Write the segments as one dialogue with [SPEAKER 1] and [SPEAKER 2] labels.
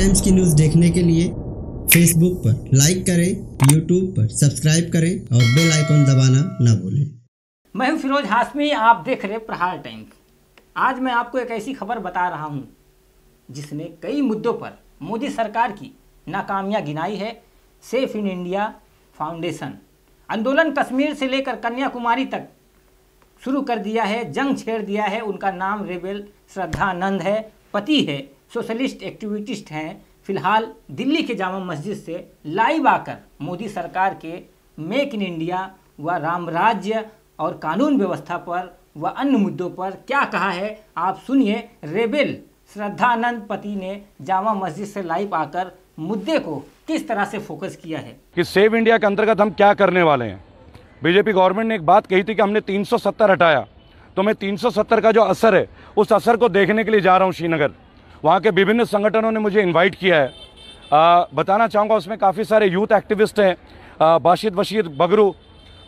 [SPEAKER 1] times की news देखने के लिए फेसबुक पर लाइक करें यूट्यूब पर सब्सक्राइब करें और बेल आइकॉन दबाना ना भूलें मैं हूं फिरोज हाशमी आप देख रहे प्रहार टाइम्स आज मैं आपको एक ऐसी खबर बता रहा हूं जिसने कई मुद्दों पर मोदी सरकार की नाकामियां गिनाई है सेफ इन इंडिया फाउंडेशन आंदोलन कश्मीर से लेकर कन्याकुमारी तक शुरू कर दिया है जंग छेड़ दिया है उनका नाम रेबेल श्रद्धानंद है पति है सोशलिस्ट एक्टिविटिस्ट हैं फिलहाल दिल्ली के जामा मस्जिद से लाइव आकर मोदी सरकार के मेक इन इंडिया व राम राज्य और कानून व्यवस्था पर व अन्य मुद्दों पर क्या कहा है आप सुनिए रेबेल श्रद्धानंद पति ने जामा मस्जिद से लाइव आकर मुद्दे को किस तरह से फोकस किया है कि सेव इंडिया के अंतर्गत हम क्या करने वाले हैं बीजेपी गवर्नमेंट ने एक बात कही थी कि हमने 370 हटाया तो मैं 370 का जो असर है उस असर को देखने के लिए जा रहा हूँ श्रीनगर वहाँ के विभिन्न संगठनों ने मुझे इन्वाइट किया है आ, बताना चाहूँगा उसमें काफ़ी सारे यूथ एक्टिविस्ट हैं बाशिद बशीर बगरू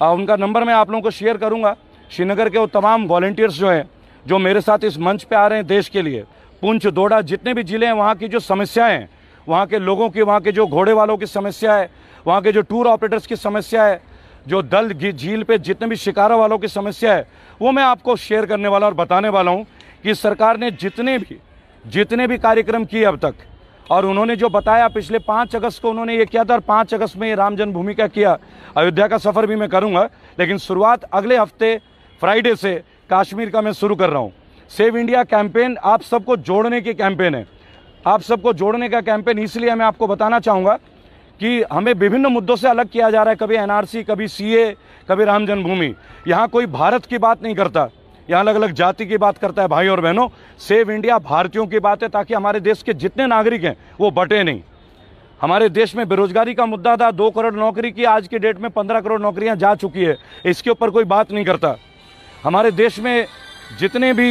[SPEAKER 1] आ, उनका नंबर मैं आप लोगों को शेयर करूँगा श्रीनगर के वो तमाम वॉल्टियर्स जो हैं जो मेरे साथ इस मंच पर आ रहे हैं देश के लिए पुंछ दोडा जितने भी ज़िले हैं वहाँ की जो समस्याएँ हैं वहाँ के लोगों की वहाँ के जो घोड़े वालों की समस्या है वहाँ के जो टूर ऑपरेटर्स की समस्या है जो दल झील पे जितने भी शिकारा वालों की समस्या है वो मैं आपको शेयर करने वाला और बताने वाला हूँ कि सरकार ने जितने भी जितने भी कार्यक्रम किए अब तक और उन्होंने जो बताया पिछले पाँच अगस्त को उन्होंने ये किया था और पाँच अगस्त में ये राम जन्मभूमि का किया अयोध्या का सफ़र भी मैं करूँगा लेकिन शुरुआत अगले हफ्ते फ्राइडे से कश्मीर का मैं शुरू कर रहा हूँ सेव इंडिया कैंपेन आप सबको जोड़ने की कैंपेन है आप सबको जोड़ने का कैंपेन इसलिए मैं आपको बताना चाहूँगा कि हमें विभिन्न मुद्दों से अलग किया जा रहा है कभी एनआरसी कभी सीए कभी राम जन्मभूमि यहाँ कोई भारत की बात नहीं करता यहाँ अलग अलग जाति की बात करता है भाई और बहनों सेव इंडिया भारतीयों की बात है ताकि हमारे देश के जितने नागरिक हैं वो बटे नहीं हमारे देश में बेरोजगारी का मुद्दा था दो करोड़ नौकरी की आज की डेट में पंद्रह करोड़ नौकरियां जा चुकी है इसके ऊपर कोई बात नहीं करता हमारे देश में जितने भी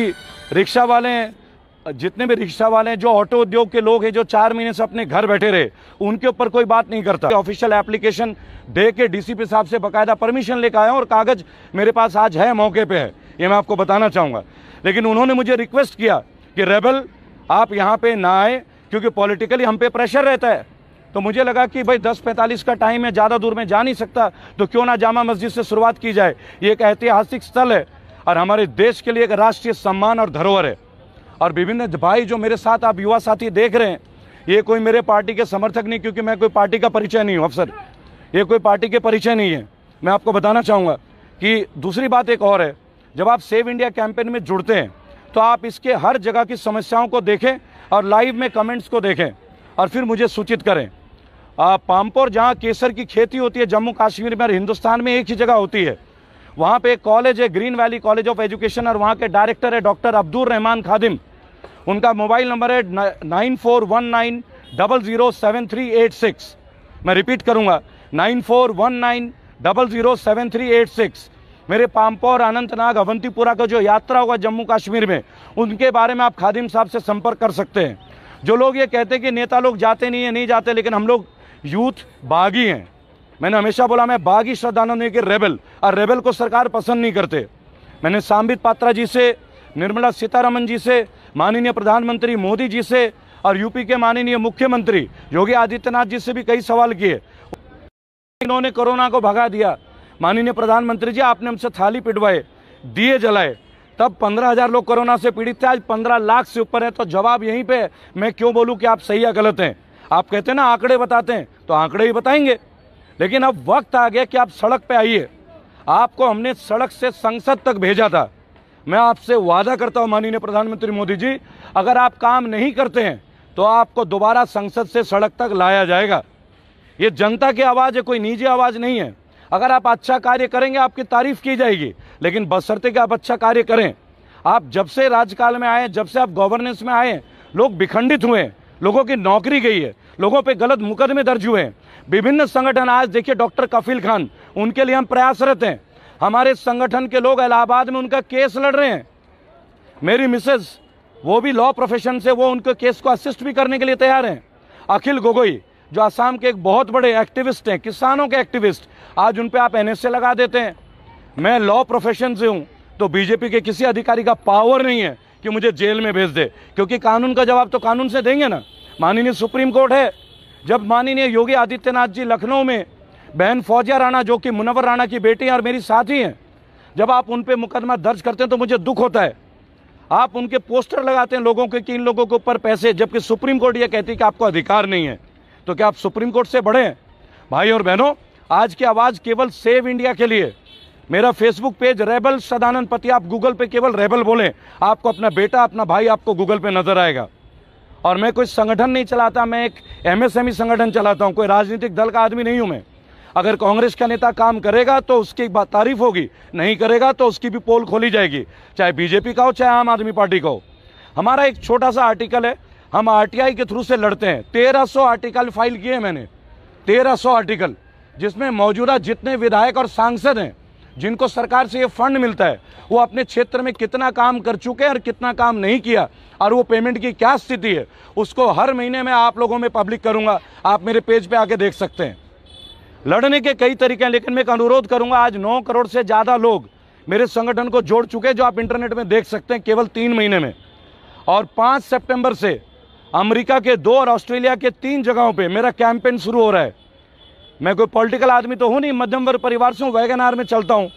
[SPEAKER 1] रिक्शा वाले हैं जितने भी रिक्शा वाले हैं जो ऑटो उद्योग के लोग हैं जो चार महीने से अपने घर बैठे रहे उनके ऊपर कोई बात नहीं करता ऑफिशियल एप्लीकेशन दे के डीसीपी साहब से बकायदा परमिशन लेकर आया और कागज़ मेरे पास आज है मौके पर है ये मैं आपको बताना चाहूँगा लेकिन उन्होंने मुझे रिक्वेस्ट किया कि रेबल आप यहाँ पे ना आए क्योंकि पॉलिटिकली हम पे प्रेशर रहता है तो मुझे लगा कि भाई दस पैंतालीस का टाइम है ज़्यादा दूर में जा नहीं सकता तो क्यों ना जामा मस्जिद से शुरुआत की जाए ये एक ऐतिहासिक स्थल है और हमारे देश के लिए एक राष्ट्रीय सम्मान और धरोहर है और विभिन्न भाई जो मेरे साथ आप युवा साथी देख रहे हैं ये कोई मेरे पार्टी के समर्थक नहीं क्योंकि मैं कोई पार्टी का परिचय नहीं हूँ अफसर ये कोई पार्टी के परिचय नहीं है मैं आपको बताना चाहूँगा कि दूसरी बात एक और है जब आप सेव इंडिया कैंपेन में जुड़ते हैं तो आप इसके हर जगह की समस्याओं को देखें और लाइव में कमेंट्स को देखें और फिर मुझे सूचित करें पामपोर जहाँ केसर की खेती होती है जम्मू कश्मीर में और हिंदुस्तान में एक ही जगह होती है वहाँ पे एक कॉलेज है Green Valley College of Education और वहाँ के डायरेक्टर है डॉक्टर अब्दुल रहमान खादिम उनका मोबाइल नंबर है nine four one nine double zero seven three eight six मैं रिपीट करूँगा nine four one nine double zero seven three eight six मेरे पाम्पा और अनंतनाग अवंतीपुरा का जो यात्रा होगा जम्मू कश्मीर में उनके बारे में आप खादिम साहब से संपर्क कर सकते हैं जो लोग ये कहते हैं कि नेता लोग जाते नहीं है नहीं जाते लेकिन हम लोग यूथ बागी हैं मैंने हमेशा बोला मैं बागी श्रद्धानंद के रेबल और रेबल को सरकार पसंद नहीं करते मैंने सांबित पात्रा जी से निर्मला सीतारमन जी से माननीय प्रधानमंत्री मोदी जी से और यूपी के माननीय मुख्यमंत्री योगी आदित्यनाथ जी से भी कई सवाल किए इन्होंने कोरोना को भगा दिया माननीय प्रधानमंत्री जी आपने हमसे थाली पिटवाए दिए जलाए तब पंद्रह हजार लोग कोरोना से पीड़ित थे आज पंद्रह लाख से ऊपर है तो जवाब यहीं पे मैं क्यों बोलूँ कि आप सही या गलत हैं आप कहते हैं ना आंकड़े बताते हैं तो आंकड़े ही बताएंगे लेकिन अब वक्त आ गया कि आप सड़क पे आइए आपको हमने सड़क से संसद तक भेजा था मैं आपसे वादा करता हूँ माननीय प्रधानमंत्री मोदी जी अगर आप काम नहीं करते हैं तो आपको दोबारा संसद से सड़क तक लाया जाएगा ये जनता की आवाज़ है कोई निजी आवाज़ नहीं है अगर आप अच्छा कार्य करेंगे आपकी तारीफ की जाएगी लेकिन बशर्ते कि आप अच्छा कार्य करें आप जब से राजकाल में आए जब से आप गवर्नेंस में आए लोग विखंडित हुए हैं लोगों की नौकरी गई है लोगों पे गलत मुकदमे दर्ज हुए हैं विभिन्न संगठन आज देखिए डॉक्टर कफील खान उनके लिए हम प्रयासरत हैं हमारे संगठन के लोग इलाहाबाद में उनका केस लड़ रहे हैं मेरी मिसेज वो भी लॉ प्रोफेशन से वो उनके केस को असिस्ट भी करने के लिए तैयार हैं अखिल गोगोई जो आसाम के एक बहुत बड़े एक्टिविस्ट हैं किसानों के एक्टिविस्ट आज उन पर आप एन लगा देते हैं मैं लॉ प्रोफेशन से हूँ तो बीजेपी के किसी अधिकारी का पावर नहीं है कि मुझे जेल में भेज दे क्योंकि कानून का जवाब तो कानून से देंगे ना माननीय सुप्रीम कोर्ट है जब माननीय योगी आदित्यनाथ जी लखनऊ में बहन फौजिया राणा जो कि मुनवर राणा की बेटी हैं और मेरी साथी हैं जब आप उन पर मुकदमा दर्ज करते हैं तो मुझे दुख होता है आप उनके पोस्टर लगाते हैं लोगों के कि इन लोगों के ऊपर पैसे जबकि सुप्रीम कोर्ट ये कहती है कि आपको अधिकार नहीं है तो क्या आप सुप्रीम कोर्ट से बढ़े हैं भाई और बहनों आज की आवाज़ केवल सेव इंडिया के लिए मेरा फेसबुक पेज रेबल सदानंद पति आप गूगल पे केवल रेबल बोलें आपको अपना बेटा अपना भाई आपको गूगल पे नज़र आएगा और मैं कोई संगठन नहीं चलाता मैं एक एमएसएमई संगठन चलाता हूँ कोई राजनीतिक दल का आदमी नहीं हूँ मैं अगर कांग्रेस का नेता काम करेगा तो उसकी बात तारीफ होगी नहीं करेगा तो उसकी भी पोल खोली जाएगी चाहे बीजेपी का हो चाहे आम आदमी पार्टी का हो हमारा एक छोटा सा आर्टिकल है हम आरटीआई के थ्रू से लड़ते हैं 1300 आर्टिकल फाइल किए मैंने 1300 आर्टिकल जिसमें मौजूदा जितने विधायक और सांसद हैं जिनको सरकार से ये फंड मिलता है वो अपने क्षेत्र में कितना काम कर चुके हैं और कितना काम नहीं किया और वो पेमेंट की क्या स्थिति है उसको हर महीने मैं आप लोगों में पब्लिक करूंगा आप मेरे पेज पे आके देख सकते हैं लड़ने के कई तरीके हैं लेकिन मैं एक अनुरोध करूंगा आज 9 करोड़ से ज़्यादा लोग मेरे संगठन को जोड़ चुके हैं जो आप इंटरनेट में देख सकते हैं केवल तीन महीने में और पाँच सेप्टेम्बर से अमरीका के दो और ऑस्ट्रेलिया के तीन जगहों पर मेरा कैंपेन शुरू हो रहा है मैं कोई पॉलिटिकल आदमी तो हूँ नहीं मध्यम वर्ग परिवार से हूँ वैगन आर में चलता हूँ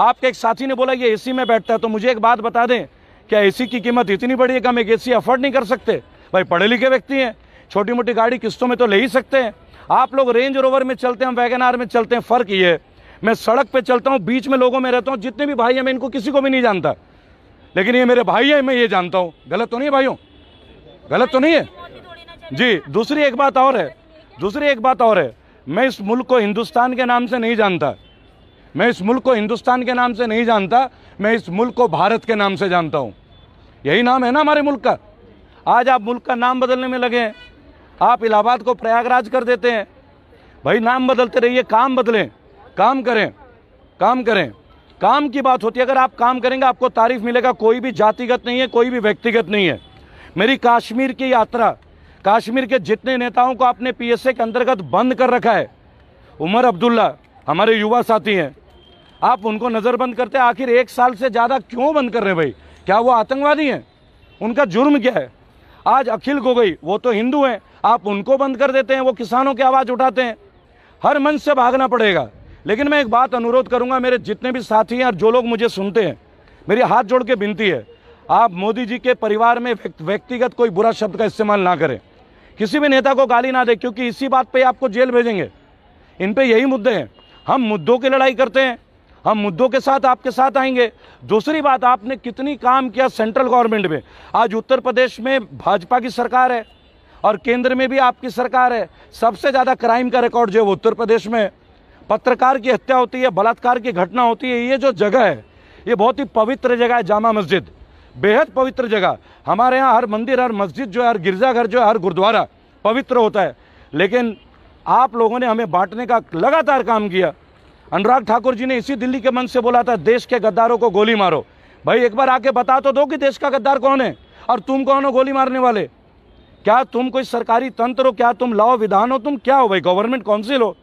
[SPEAKER 1] आपके एक साथी ने बोला ये एसी में बैठता है तो मुझे एक बात बता दें क्या एसी की कीमत इतनी बड़ी है कि हम एक एसी अफोर्ड नहीं कर सकते भाई पढ़े लिखे व्यक्ति हैं छोटी मोटी गाड़ी किस्तों में तो ले ही सकते हैं आप लोग रेंज रोवर में चलते हैं वैगन आर में चलते हैं फ़र्क ये है मैं सड़क पे चलता हूँ बीच में लोगों में रहता हूँ जितने भी भाई हैं मैं इनको किसी को भी नहीं जानता लेकिन ये मेरे भाई हैं मैं ये जानता हूँ गलत तो नहीं है भाइयों गलत तो नहीं है जी दूसरी एक बात और है दूसरी एक बात और है मैं इस मुल्क को हिंदुस्तान के नाम से नहीं जानता मैं इस मुल्क को हिंदुस्तान के नाम से नहीं जानता मैं इस मुल्क को भारत के नाम से जानता हूँ यही नाम है ना हमारे मुल्क का आज आप मुल्क का नाम बदलने में लगे हैं आप इलाहाबाद को प्रयागराज कर देते हैं भाई नाम बदलते रहिए काम बदलें काम करें काम करें काम की बात होती है अगर आप काम करेंगे आपको तारीफ मिलेगा कोई भी जातिगत नहीं है कोई भी व्यक्तिगत नहीं है मेरी कश्मीर की यात्रा काश्मीर के जितने नेताओं को आपने पीएसए के अंतर्गत बंद कर रखा है उमर अब्दुल्ला हमारे युवा साथी हैं आप उनको नज़रबंद करते आखिर एक साल से ज़्यादा क्यों बंद कर रहे भाई क्या वो आतंकवादी हैं उनका जुर्म क्या है आज अखिल गोगोई वो तो हिंदू हैं आप उनको बंद कर देते हैं वो किसानों की आवाज़ उठाते हैं हर मंच से भागना पड़ेगा लेकिन मैं एक बात अनुरोध करूंगा मेरे जितने भी साथी हैं और जो लोग मुझे सुनते हैं मेरी हाथ जोड़ के विनती है आप मोदी जी के परिवार में व्यक्तिगत कोई बुरा शब्द का इस्तेमाल ना करें किसी भी नेता को गाली ना दें क्योंकि इसी बात पे आपको जेल भेजेंगे इन पे यही मुद्दे हैं हम मुद्दों की लड़ाई करते हैं हम मुद्दों के साथ आपके साथ आएंगे दूसरी बात आपने कितनी काम किया सेंट्रल गवर्नमेंट में आज उत्तर प्रदेश में भाजपा की सरकार है और केंद्र में भी आपकी सरकार है सबसे ज़्यादा क्राइम का रिकॉर्ड जो है वो उत्तर प्रदेश में है पत्रकार की हत्या होती है बलात्कार की घटना होती है ये जो जगह है ये बहुत ही पवित्र जगह है जामा मस्जिद बेहद पवित्र जगह हमारे यहाँ हर मंदिर हर मस्जिद जो है हर गिरजाघर जो है हर गुरुद्वारा पवित्र होता है लेकिन आप लोगों ने हमें बांटने का लगातार काम किया अनुराग ठाकुर जी ने इसी दिल्ली के मंच से बोला था देश के गद्दारों को गोली मारो भाई एक बार आके बता तो दो कि देश का गद्दार कौन है और तुम कौन हो गोली मारने वाले क्या तुम कोई सरकारी तंत्र हो क्या तुम लाओ विधान हो तुम क्या हो भाई गवर्नमेंट काउंसिल हो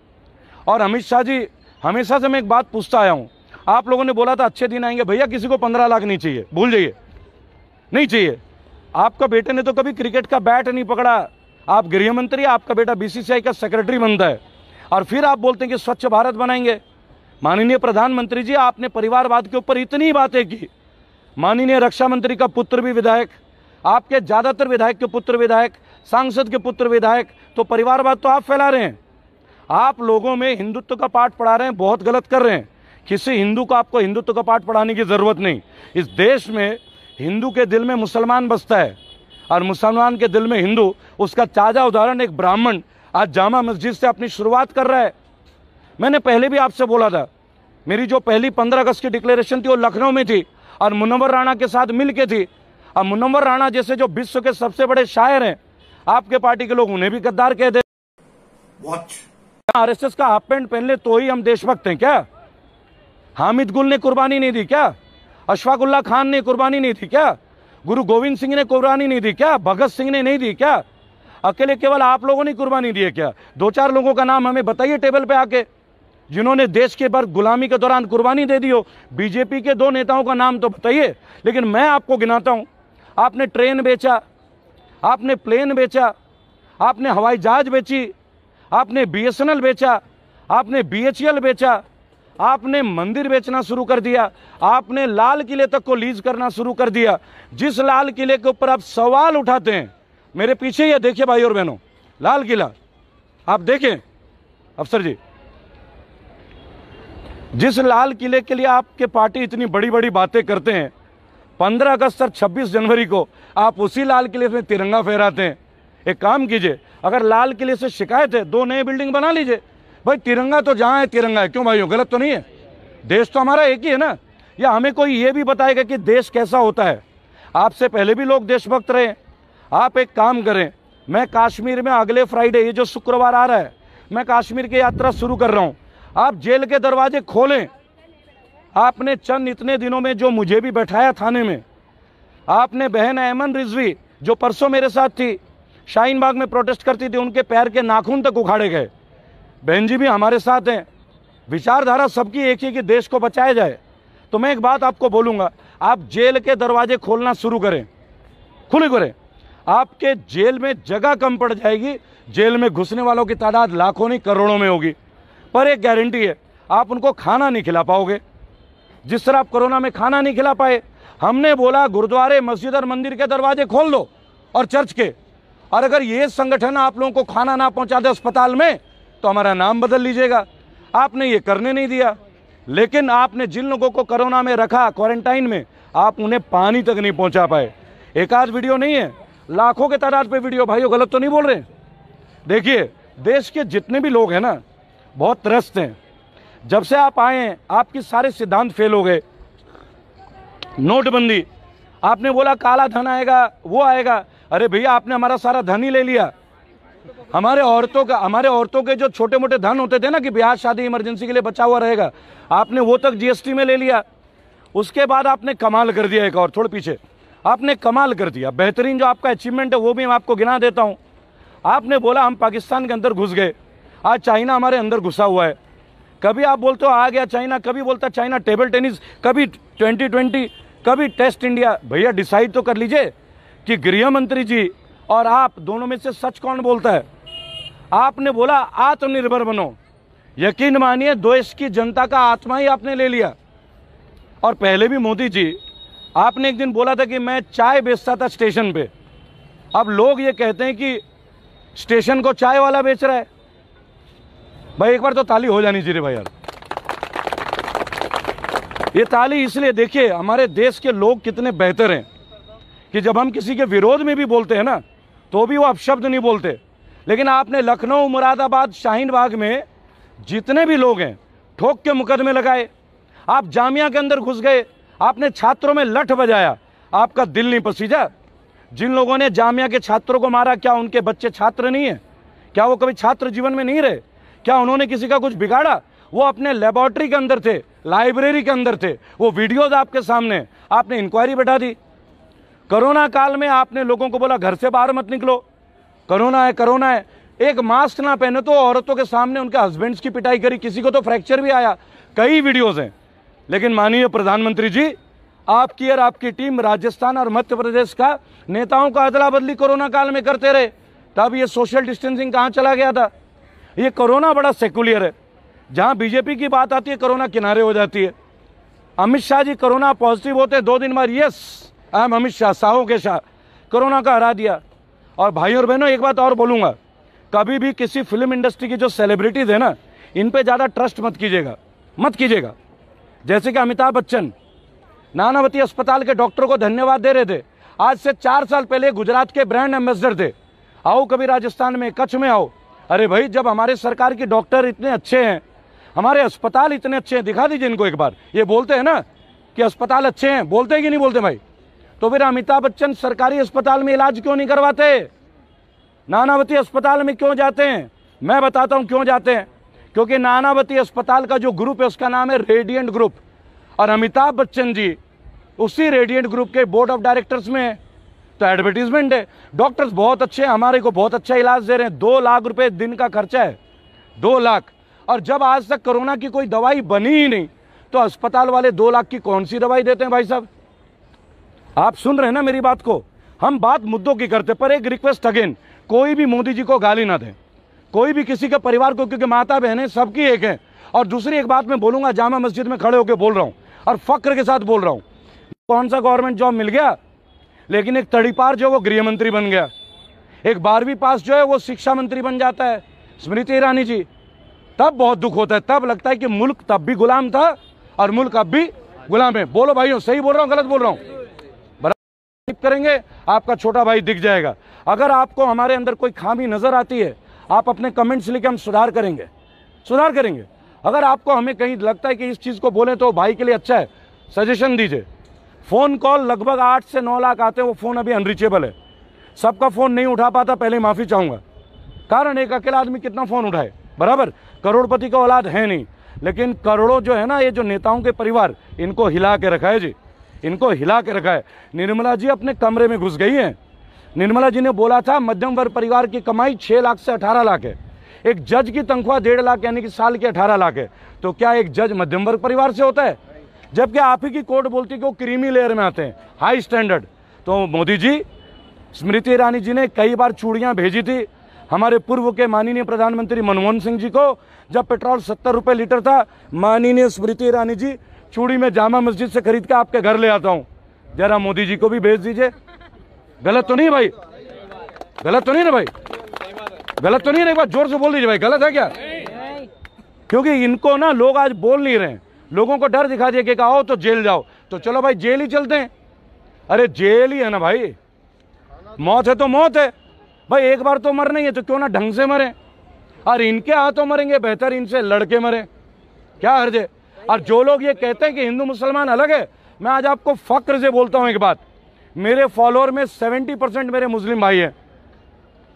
[SPEAKER 1] और अमित शाह जी हमेशा से मैं एक बात पूछता आया हूँ आप लोगों ने बोला था अच्छे दिन आएंगे भैया किसी को पंद्रह लाख नहीं चाहिए भूल जाइए नहीं चाहिए आपका बेटे ने तो कभी क्रिकेट का बैट नहीं पकड़ा आप गृह मंत्री आपका बेटा बीसीसीआई का सेक्रेटरी बनता है और फिर आप बोलते हैं कि स्वच्छ भारत बनाएंगे माननीय प्रधानमंत्री जी आपने परिवारवाद के ऊपर इतनी बातें की माननीय रक्षा मंत्री का पुत्र भी विधायक आपके ज़्यादातर विधायक के पुत्र विधायक सांसद के पुत्र विधायक तो परिवारवाद तो आप फैला रहे हैं आप लोगों में हिंदुत्व का पाठ पढ़ा रहे हैं बहुत गलत कर रहे हैं किसी हिंदू को आपको हिंदुत्व का पाठ पढ़ाने की ज़रूरत नहीं इस देश में हिंदू के दिल में मुसलमान बसता है और मुसलमान के दिल में हिंदू उसका ताज़ा उदाहरण एक ब्राह्मण आज जामा मस्जिद से अपनी शुरुआत कर रहा है मैंने पहले भी आपसे बोला था मेरी जो पहली पंद्रह अगस्त की डिक्लेरेशन थी वो लखनऊ में थी और मुनवर राणा के साथ मिल के थी और मुनवर राणा जैसे जो विश्व के सबसे बड़े शायर हैं आपके पार्टी के लोग उन्हें भी गद्दार कह दे आर एस एस का हाफ पैंट पहन ले तो ही हम देशभक्त हैं क्या हामिद गुल ने कुर्बानी नहीं दी क्या अशफाकुल्ला खान ने कुर्बानी नहीं दी क्या गुरु गोविंद सिंह ने कुर्बानी नहीं दी क्या भगत सिंह ने नहीं दी क्या अकेले केवल आप लोगों ने कुर्बानी दी है क्या दो चार लोगों का नाम हमें बताइए टेबल पे आके जिन्होंने देश के बर गुलामी के दौरान कुर्बानी दे दी हो बीजेपी के दो नेताओं का नाम तो बताइए लेकिन मैं आपको गिनाता हूँ आपने ट्रेन बेचा आपने प्लेन बेचा आपने हवाई जहाज बेची आपने बीएसएनएल बेचा आपने बीएचईएल बेचा आपने मंदिर बेचना शुरू कर दिया आपने लाल किले तक को लीज करना शुरू कर दिया जिस लाल किले के ऊपर आप सवाल उठाते हैं मेरे पीछे ये देखिए भाई और बहनों लाल किला आप देखें अफसर जी जिस लाल किले के लिए आपके पार्टी इतनी बड़ी बड़ी बातें करते हैं पंद्रह अगस्त और छब्बीस जनवरी को आप उसी लाल किले में तिरंगा फहराते हैं एक काम कीजिए अगर लाल किले से शिकायत है दो नए बिल्डिंग बना लीजिए भाई तिरंगा तो जहाँ है तिरंगा है क्यों भाइयों गलत तो नहीं है देश तो हमारा एक ही है ना या हमें कोई ये भी बताएगा कि देश कैसा होता है आपसे पहले भी लोग देशभक्त रहे आप एक काम करें मैं कश्मीर में अगले फ्राइडे ये जो शुक्रवार आ रहा है मैं कश्मीर की यात्रा शुरू कर रहा हूँ आप जेल के दरवाजे खोलें आपने चंद इतने दिनों में जो मुझे भी बैठाया थाने में आपने बहन अहमन रिजवी जो परसों मेरे साथ थी शाहीन बाग में प्रोटेस्ट करती थी उनके पैर के नाखून तक उखाड़े गए बहन जी भी हमारे साथ हैं विचारधारा सबकी एक ही कि देश को बचाया जाए तो मैं एक बात आपको बोलूँगा आप जेल के दरवाजे खोलना शुरू करें खुले करें आपके जेल में जगह कम पड़ जाएगी जेल में घुसने वालों की तादाद लाखों नहीं करोड़ों में होगी पर एक गारंटी है आप उनको खाना नहीं खिला पाओगे जिस तरह आप कोरोना में खाना नहीं खिला पाए हमने बोला गुरुद्वारे मस्जिद और मंदिर के दरवाजे खोल दो और चर्च के और अगर ये संगठन आप लोगों को खाना ना पहुंचा दे अस्पताल में तो हमारा नाम बदल लीजिएगा आपने ये करने नहीं दिया लेकिन आपने जिन लोगों को कोरोना में रखा क्वारंटाइन में आप उन्हें पानी तक नहीं पहुंचा पाए एक आध वीडियो नहीं है लाखों के तादाद पे वीडियो भाइयों गलत तो नहीं बोल रहे देखिए देश के जितने भी लोग हैं ना बहुत त्रस्त हैं जब से आप आए हैं आपके सारे सिद्धांत फेल हो गए नोटबंदी आपने बोला काला धन आएगा वो आएगा अरे भैया आपने हमारा सारा धन ही ले लिया हमारे औरतों का हमारे औरतों के जो छोटे मोटे धन होते थे ना कि ब्याह शादी इमरजेंसी के लिए बचा हुआ रहेगा आपने वो तक जीएसटी में ले लिया उसके बाद आपने कमाल कर दिया एक और थोड़े पीछे आपने कमाल कर दिया बेहतरीन जो आपका अचीवमेंट है वो भी मैं आपको गिना देता हूँ आपने बोला हम पाकिस्तान के अंदर घुस गए आज चाइना हमारे अंदर घुसा हुआ है कभी आप बोलते हो आ गया चाइना कभी बोलता चाइना टेबल टेनिस कभी ट्वेंटी ट्वेंटी कभी टेस्ट इंडिया भैया डिसाइड तो कर लीजिए कि गृह मंत्री जी और आप दोनों में से सच कौन बोलता है आपने बोला आत्मनिर्भर बनो यकीन मानिए देश की जनता का आत्मा ही आपने ले लिया और पहले भी मोदी जी आपने एक दिन बोला था कि मैं चाय बेचता था स्टेशन पे अब लोग ये कहते हैं कि स्टेशन को चाय वाला बेच रहा है भाई एक बार तो ताली हो जानी चाहिए भाई यार ये ताली इसलिए देखिए हमारे देश के लोग कितने बेहतर हैं कि जब हम किसी के विरोध में भी बोलते हैं ना तो भी वो अपशब्द नहीं बोलते लेकिन आपने लखनऊ मुरादाबाद शाहीन बाग में जितने भी लोग हैं ठोक के मुकदमे लगाए आप जामिया के अंदर घुस गए आपने छात्रों में लठ बजाया आपका दिल नहीं पसीजा जिन लोगों ने जामिया के छात्रों को मारा क्या उनके बच्चे छात्र नहीं हैं क्या वो कभी छात्र जीवन में नहीं रहे क्या उन्होंने किसी का कुछ बिगाड़ा वो अपने लेबॉर्ट्री के अंदर थे लाइब्रेरी के अंदर थे वो वीडियोज आपके सामने आपने इंक्वायरी बैठा दी कोरोना काल में आपने लोगों को बोला घर से बाहर मत निकलो कोरोना है कोरोना है एक मास्क ना पहने तो औरतों के सामने उनके हस्बैंड्स की पिटाई करी किसी को तो फ्रैक्चर भी आया कई वीडियोज़ हैं लेकिन माननीय प्रधानमंत्री जी आपकी और आपकी टीम राजस्थान और मध्य प्रदेश का नेताओं का अदला बदली कोरोना काल में करते रहे तब ये सोशल डिस्टेंसिंग कहाँ चला गया था ये कोरोना बड़ा सेकुलर है जहाँ बीजेपी की बात आती है कोरोना किनारे हो जाती है अमित शाह जी कोरोना पॉजिटिव होते दो दिन बाद yes I am Amit Shah Sahu के शाह कोरोना का हरा दिया और भाई और बहनों एक बात और बोलूँगा कभी भी किसी फिल्म इंडस्ट्री की जो सेलिब्रिटीज़ है ना इन पर ज़्यादा ट्रस्ट मत कीजिएगा मत कीजिएगा जैसे कि अमिताभ बच्चन नानावती अस्पताल के डॉक्टर को धन्यवाद दे रहे थे आज से चार साल पहले गुजरात के ब्रांड एम्बेसडर थे आओ कभी राजस्थान में कच्छ में आओ अरे भाई जब हमारे सरकार के डॉक्टर इतने अच्छे हैं हमारे अस्पताल इतने अच्छे हैं दिखा दीजिए इनको एक बार ये बोलते हैं ना कि अस्पताल अच्छे हैं बोलते हैं कि नहीं बोलते भाई तो फिर अमिताभ बच्चन सरकारी अस्पताल में इलाज क्यों नहीं करवाते नानावती अस्पताल में क्यों जाते हैं मैं बताता हूं क्यों जाते हैं क्योंकि नानावती अस्पताल का जो ग्रुप है उसका नाम है रेडियंट ग्रुप और अमिताभ बच्चन जी उसी रेडियंट ग्रुप के बोर्ड ऑफ डायरेक्टर्स में तो है तो एडवर्टीजमेंट है डॉक्टर्स बहुत अच्छे हैं हमारे को बहुत अच्छा इलाज दे रहे हैं दो लाख रुपये दिन का खर्चा है दो लाख और जब आज तक कोरोना की कोई दवाई बनी ही नहीं तो अस्पताल वाले दो लाख की कौन सी दवाई देते हैं भाई साहब आप सुन रहे हैं ना मेरी बात को हम बात मुद्दों की करते पर एक रिक्वेस्ट अगेन कोई भी मोदी जी को गाली ना दें कोई भी किसी के परिवार को क्योंकि माता बहनें सबकी एक हैं और दूसरी एक बात मैं बोलूंगा जामा मस्जिद में खड़े होकर बोल रहा हूँ और फ़क्र के साथ बोल रहा हूँ कौन सा गवर्नमेंट जॉब मिल गया लेकिन एक तड़ीपार जो है वो गृह मंत्री बन गया एक बारहवीं पास जो है वो शिक्षा मंत्री बन जाता है स्मृति ईरानी जी तब बहुत दुख होता है तब लगता है कि मुल्क तब भी गुलाम था और मुल्क अब भी गुलाम है बोलो भाइयों सही बोल रहा हूँ गलत बोल रहा हूँ करेंगे आपका छोटा भाई दिख जाएगा अगर आपको हमारे अंदर कोई खामी नज़र आती है आप अपने कमेंट्स लेके हम सुधार करेंगे सुधार करेंगे अगर आपको हमें कहीं लगता है कि इस चीज़ को बोलें तो भाई के लिए अच्छा है सजेशन दीजिए फ़ोन कॉल लगभग आठ से नौ लाख आते हैं वो फ़ोन अभी अनरीचेबल है सबका फ़ोन नहीं उठा पाता पहले माफ़ी चाहूँगा कारण एक अकेला आदमी कितना फ़ोन उठाए बराबर करोड़पति का औलाद है नहीं लेकिन करोड़ों जो है ना ये जो नेताओं के परिवार इनको हिला के रखा है जी इनको हिला के रखा है निर्मला जी अपने कमरे में घुस गई हैं निर्मला जी ने बोला था मध्यम वर्ग परिवार की कमाई छः लाख से अठारह लाख है एक जज की तनख्वाह डेढ़ लाख यानी कि साल की अठारह लाख है तो क्या एक जज मध्यम वर्ग परिवार से होता है जबकि आप ही की कोर्ट बोलती है कि वो क्रीमी लेयर में आते हैं हाई स्टैंडर्ड तो मोदी जी स्मृति ईरानी जी ने कई बार चूड़ियाँ भेजी थी हमारे पूर्व के माननीय प्रधानमंत्री मनमोहन सिंह जी को जब पेट्रोल सत्तर रुपये लीटर था माननीय स्मृति ईरानी जी चूड़ी में जामा मस्जिद से खरीद के आपके घर ले आता हूँ जरा मोदी जी को भी भेज दीजिए गलत तो नहीं भाई गलत तो नहीं ना भाई गलत तो नहीं ना एक बार जोर से बोल दीजिए भाई गलत है क्या क्योंकि इनको ना लोग आज बोल नहीं रहे हैं लोगों को डर दिखा दिया कि आओ तो जेल जाओ तो चलो भाई जेल ही चलते हैं अरे जेल ही है ना भाई मौत है तो मौत है भाई एक बार तो मर नहीं है तो क्यों ना ढंग से मरें और इनके हाथों मरेंगे बेहतर इनसे लड़के मरें क्या हर्ज है और जो लोग ये कहते हैं कि हिंदू मुसलमान अलग है मैं आज आपको फ़क्र से बोलता हूँ एक बात मेरे फॉलोअर में सेवेंटी परसेंट मेरे मुस्लिम भाई हैं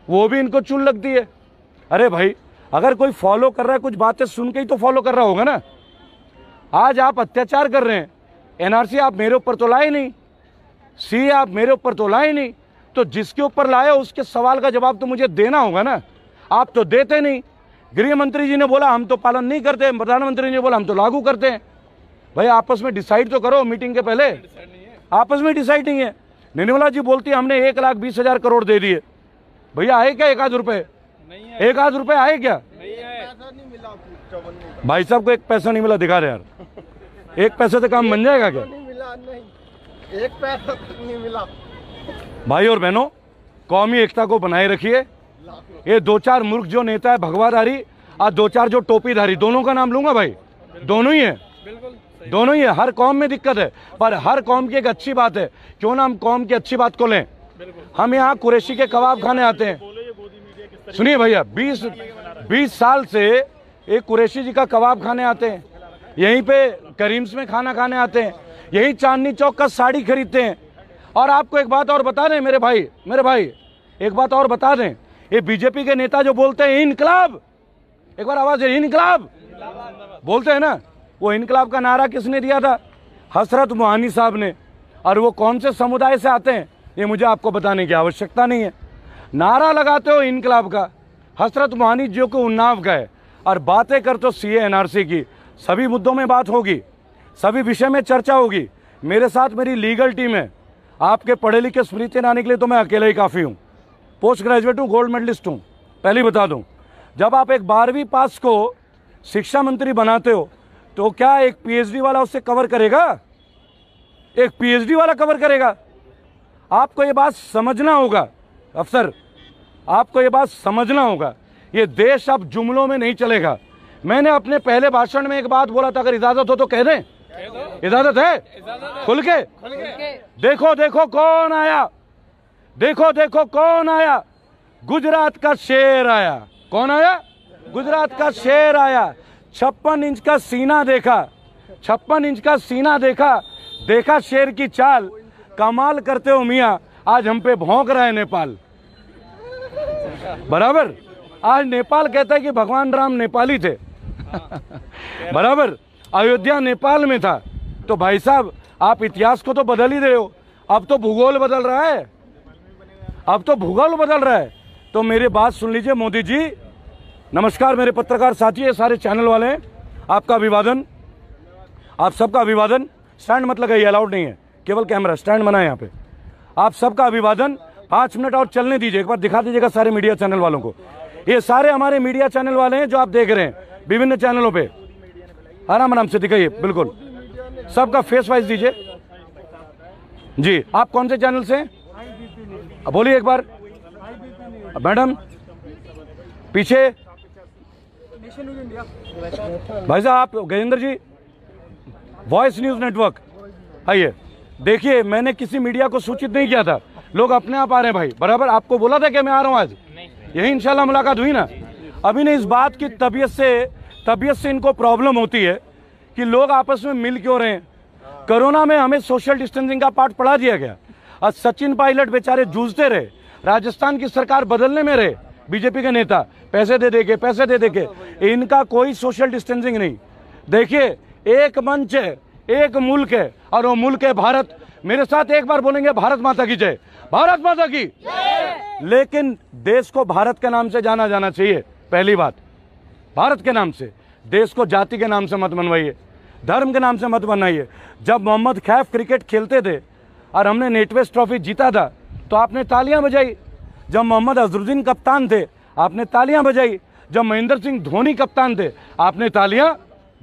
[SPEAKER 1] वो भी इनको चुन लगती है अरे भाई अगर कोई फॉलो कर रहा है कुछ बातें सुन के ही तो फॉलो कर रहा होगा ना आज आप अत्याचार कर रहे हैं एनआरसी आप मेरे ऊपर तो लाए नहीं सी आप मेरे ऊपर तो लाए नहीं तो जिसके ऊपर लाए उसके सवाल का जवाब तो मुझे देना होगा ना आप तो देते नहीं गृह मंत्री जी ने बोला हम तो पालन नहीं करते प्रधानमंत्री जी ने बोला हम तो लागू करते हैं भाई आपस में डिसाइड तो करो मीटिंग के पहले आपस में डिसाइड नहीं है निर्मला जी बोलती हमने एक लाख बीस हजार करोड़ दे दिए भैया आए क्या एक आध रुपये एक आध रुपये आए क्या भाई साहब को एक पैसा नहीं मिला दिखा रहे यार एक पैसे से काम बन जाएगा क्या एक पैसा तो नहीं मिला भाई और बहनों कौमी एकता को बनाए रखिए ये दो चार मूर्ख जो नेता है भगवाधारी और दो चार जो टोपीधारी दोनों का नाम लूंगा भाई दोनों ही है दोनों ही है हर कौम में दिक्कत है पर हर कौम की एक अच्छी बात है क्यों ना हम कौम की अच्छी बात को लें हम यहाँ कुरेशी के कबाब खाने आते हैं सुनिए भैया बीस बीस साल से एक कुरेशी जी का कबाब खाने आते हैं यहीं पे करीम्स में खाना खाने आते हैं यहीं चांदनी चौक का साड़ी खरीदते हैं और आपको एक बात और बता दें मेरे भाई मेरे भाई एक बात और बता दें ये बीजेपी के नेता जो बोलते हैं इनकलाब एक बार आवाज इनकलाब बोलते हैं ना वो इनकलाब का नारा किसने दिया था हसरत मोहानी साहब ने और वो कौन से समुदाय से आते हैं ये मुझे आपको बताने की आवश्यकता नहीं है नारा लगाते हो इनकलाब का हसरत मोहानी जो को उन्नाव गए और बातें करते हो सी एनआरसी की सभी मुद्दों में बात होगी सभी विषय में चर्चा होगी मेरे साथ मेरी लीगल टीम है आपके पढ़े लिखे स्मृति लाने के लिए तो मैं अकेले ही काफ़ी हूँ पोस्ट ग्रेजुएट हूँ गोल्ड मेडलिस्ट हूँ पहले बता दूँ जब आप एक बारहवीं पास को शिक्षा मंत्री बनाते हो तो क्या एक पीएचडी वाला उससे कवर करेगा एक पीएचडी वाला कवर करेगा आपको ये बात समझना होगा अफसर आपको ये बात समझना होगा ये देश अब जुमलों में नहीं चलेगा मैंने अपने पहले भाषण में एक बात बोला था अगर इजाजत हो तो कह दें इजाजत है खुल के देखो देखो कौन आया देखो देखो कौन आया गुजरात का शेर आया कौन आया गुजरात का शेर आया छप्पन इंच का सीना देखा छप्पन इंच का सीना देखा देखा शेर की चाल कमाल करते हो मिया आज हम पे भोंक रहा है नेपाल बराबर आज नेपाल कहता है कि भगवान राम नेपाली थे बराबर अयोध्या नेपाल में था तो भाई साहब आप इतिहास को तो बदल ही रहे हो अब तो भूगोल बदल रहा है अब तो भूगोल बदल रहा है तो मेरी बात सुन लीजिए मोदी जी नमस्कार मेरे पत्रकार साथी है सारे चैनल वाले आपका अभिवादन आप सबका अभिवादन स्टैंड मत लगाइए अलाउड नहीं है केवल कैमरा स्टैंड बना है यहाँ पे आप सबका अभिवादन पाँच मिनट और चलने दीजिए एक बार दिखा दीजिएगा सारे मीडिया चैनल वालों को ये सारे हमारे मीडिया चैनल वाले हैं जो आप देख रहे हैं विभिन्न चैनलों पे आराम आराम से दिखाइए बिल्कुल सबका फेस वाइज दीजिए जी आप कौन से चैनल से हैं बोलिए एक बार मैडम पीछे भाई साहब आप Gajendra ji Voice News Network आइए देखिए मैंने किसी मीडिया को सूचित नहीं किया था लोग अपने आप आ रहे हैं भाई बराबर आपको बोला था कि मैं आ रहा हूँ आज यही इंशाल्लाह मुलाकात हुई ना अभी ने इस बात की तबीयत से तबीयत से इनको प्रॉब्लम होती है कि लोग आपस में मिल क्यों रहे हैं कोरोना में हमें सोशल डिस्टेंसिंग का पार्ट पढ़ा दिया गया आज सचिन पायलट बेचारे जूझते रहे राजस्थान की सरकार बदलने में रहे बीजेपी के नेता पैसे दे देके पैसे दे देके इनका कोई सोशल डिस्टेंसिंग नहीं देखिए एक मंच है एक मुल्क है और वो मुल्क है भारत मेरे साथ एक बार बोलेंगे भारत माता की जय भारत माता की लेकिन देश को भारत के नाम से जाना जाना चाहिए पहली बात भारत के नाम से देश को जाति के नाम से मत मनवाइए धर्म के नाम से मत बनाइए जब मोहम्मद खैफ क्रिकेट खेलते थे और हमने नेटवेस्ट ट्रॉफी जीता था तो आपने तालियां बजाई जब मोहम्मद अजरुद्दीन कप्तान थे आपने तालियां बजाई जब महेंद्र सिंह धोनी कप्तान थे आपने तालियां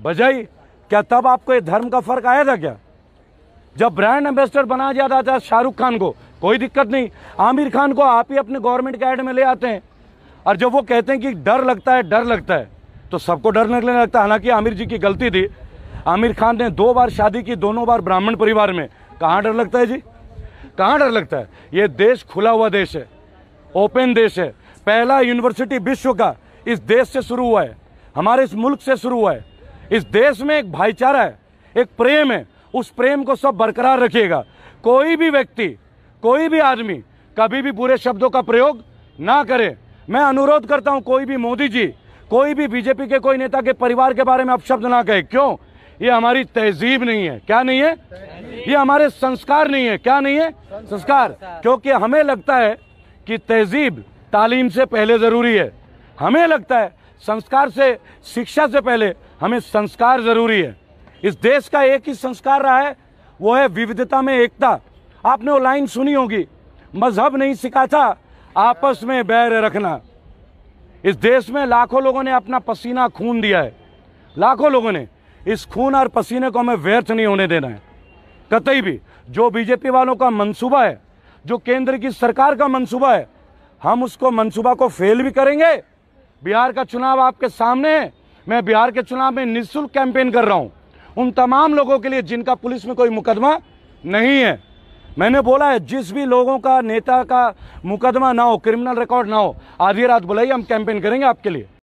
[SPEAKER 1] बजाई क्या तब आपको ये धर्म का फर्क आया था क्या जब ब्रांड एम्बेसडर बनाया जाता था शाहरुख खान को कोई दिक्कत नहीं आमिर खान को आप ही अपने गवर्नमेंट के एड में ले आते हैं और जब वो कहते हैं कि डर लगता है डर लगता है तो सबको डर लगने लगता है हालांकि आमिर जी की गलती थी आमिर खान ने दो बार शादी की दोनों बार ब्राह्मण परिवार में कहाँ डर लगता है जी कहाँ डर लगता है ये देश खुला हुआ देश है ओपन देश है पहला यूनिवर्सिटी विश्व का इस देश से शुरू हुआ है हमारे इस मुल्क से शुरू हुआ है इस देश में एक भाईचारा है एक प्रेम है उस प्रेम को सब बरकरार रखिएगा कोई भी व्यक्ति कोई भी आदमी कभी भी बुरे शब्दों का प्रयोग ना करे मैं अनुरोध करता हूं कोई भी मोदी जी कोई भी बीजेपी के कोई नेता के परिवार के बारे में अपशब्द ना कहे क्यों ये हमारी तहजीब नहीं है क्या नहीं है ये हमारे संस्कार नहीं है क्या नहीं है संस्कार क्योंकि हमें लगता है कि तहजीब तालीम से पहले ज़रूरी है हमें लगता है संस्कार से शिक्षा से पहले हमें संस्कार ज़रूरी है इस देश का एक ही संस्कार रहा है वो है विविधता में एकता आपने वो लाइन सुनी होगी मजहब नहीं सिखाता आपस में बैर रखना इस देश में लाखों लोगों ने अपना पसीना खून दिया है लाखों लोगों ने इस खून और पसीने को हमें व्यर्थ नहीं होने देना है कतई भी जो बीजेपी वालों का मंसूबा है जो केंद्र की सरकार का मंसूबा है हम उसको मंसूबा को फेल भी करेंगे बिहार का चुनाव आपके सामने है मैं बिहार के चुनाव में निःशुल्क कैंपेन कर रहा हूँ उन तमाम लोगों के लिए जिनका पुलिस में कोई मुकदमा नहीं है मैंने बोला है जिस भी लोगों का नेता का मुकदमा ना हो क्रिमिनल रिकॉर्ड ना हो आधी रात बुलाइए हम कैंपेन करेंगे आपके लिए